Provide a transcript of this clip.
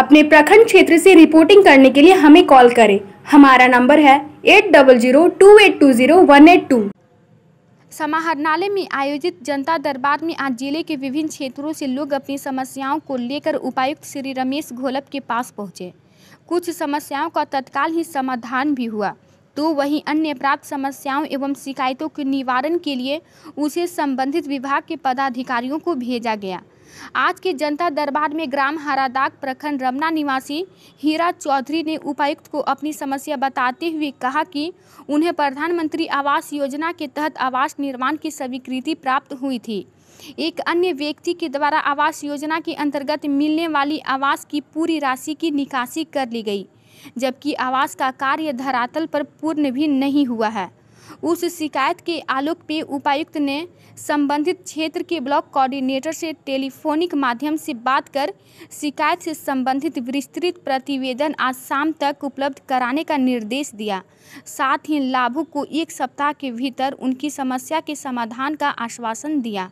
अपने प्रखंड क्षेत्र से रिपोर्टिंग करने के लिए हमें कॉल करें हमारा नंबर है eight double zero two eight two zero one eight two समाहरणालय में आयोजित जनता दरबार में आज जिले के विभिन्न क्षेत्रों से लोग अपनी समस्याओं को लेकर उपायुक्त श्री रमेश घोलप के पास पहुँचे कुछ समस्याओं का तत्काल ही समाधान भी हुआ तो वहीं अन्य प्राप्त समस्याओं एवं शिकायतों के निवारण के लिए उसे संबंधित विभाग के पदाधिकारियों को भेजा गया आज के जनता दरबार में ग्राम हरादाग प्रखंड रमना निवासी हीरा चौधरी ने उपायुक्त को अपनी समस्या बताते हुए कहा कि उन्हें प्रधानमंत्री आवास योजना के तहत आवास निर्माण की स्वीकृति प्राप्त हुई थी एक अन्य व्यक्ति के द्वारा आवास योजना के अंतर्गत मिलने वाली आवास की पूरी राशि की निकासी कर ली गई जबकि आवास का कार्य धरातल पर पूर्ण भी नहीं हुआ है उस शिकायत के आलोक में उपायुक्त ने संबंधित क्षेत्र के ब्लॉक कोऑर्डिनेटर से टेलीफोनिक माध्यम से बात कर शिकायत से संबंधित विस्तृत प्रतिवेदन आज शाम तक उपलब्ध कराने का निर्देश दिया साथ ही लाभुक को एक सप्ताह के भीतर उनकी समस्या के समाधान का आश्वासन दिया